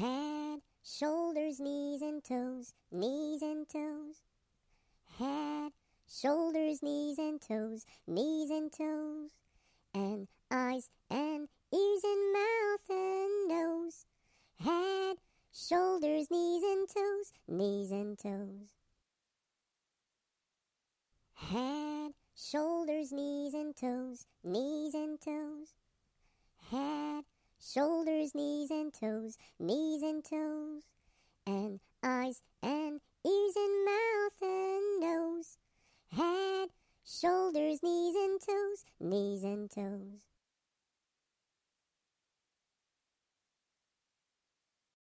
Head, shoulders, knees and toes, knees and toes. Head, shoulders, knees and toes, knees and toes. And eyes and ears and mouth and nose. Head, shoulders, knees and toes, knees and toes. Head, shoulders, knees and toes, knees and toes. Shoulders, knees, and toes, knees and toes, and eyes and ears and mouth and nose. Head, shoulders, knees and toes, knees and toes.